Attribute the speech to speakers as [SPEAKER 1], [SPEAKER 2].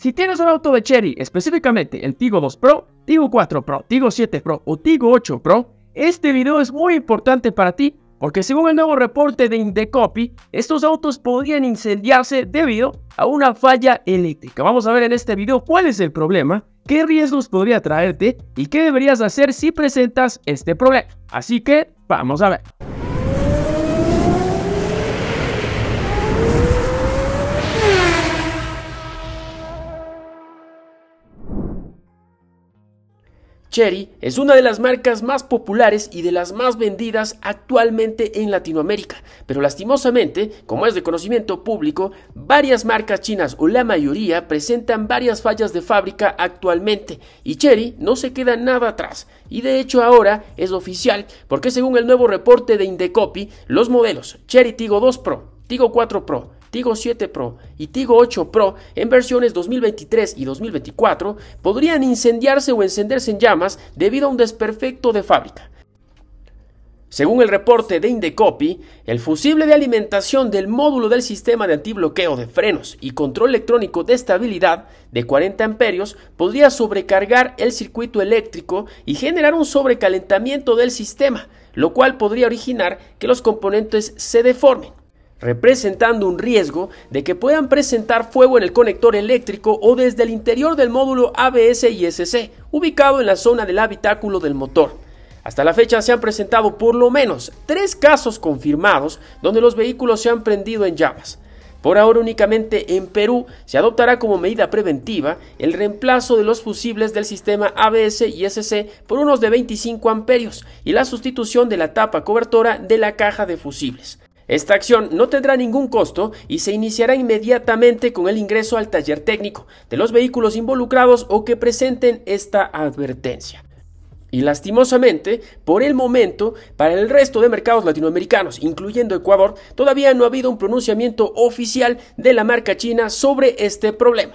[SPEAKER 1] Si tienes un auto de Cherry, específicamente el Tigo 2 Pro, Tigo 4 Pro, Tigo 7 Pro o Tigo 8 Pro, este video es muy importante para ti porque según el nuevo reporte de Indecopy, estos autos podrían incendiarse debido a una falla eléctrica. Vamos a ver en este video cuál es el problema, qué riesgos podría traerte y qué deberías hacer si presentas este problema. Así que vamos a ver. Cherry es una de las marcas más populares y de las más vendidas actualmente en Latinoamérica, pero lastimosamente, como es de conocimiento público, varias marcas chinas o la mayoría presentan varias fallas de fábrica actualmente y Cherry no se queda nada atrás y de hecho ahora es oficial porque según el nuevo reporte de Indecopy, los modelos Cherry Tigo 2 Pro, Tigo 4 Pro, Tigo 7 Pro y Tigo 8 Pro en versiones 2023 y 2024 podrían incendiarse o encenderse en llamas debido a un desperfecto de fábrica. Según el reporte de Indecopy, el fusible de alimentación del módulo del sistema de antibloqueo de frenos y control electrónico de estabilidad de 40 amperios podría sobrecargar el circuito eléctrico y generar un sobrecalentamiento del sistema, lo cual podría originar que los componentes se deformen representando un riesgo de que puedan presentar fuego en el conector eléctrico o desde el interior del módulo ABS y SC, ubicado en la zona del habitáculo del motor. Hasta la fecha se han presentado por lo menos tres casos confirmados donde los vehículos se han prendido en llamas. Por ahora únicamente en Perú se adoptará como medida preventiva el reemplazo de los fusibles del sistema ABS y SC por unos de 25 amperios y la sustitución de la tapa cobertora de la caja de fusibles. Esta acción no tendrá ningún costo y se iniciará inmediatamente con el ingreso al taller técnico de los vehículos involucrados o que presenten esta advertencia. Y lastimosamente, por el momento, para el resto de mercados latinoamericanos, incluyendo Ecuador, todavía no ha habido un pronunciamiento oficial de la marca china sobre este problema.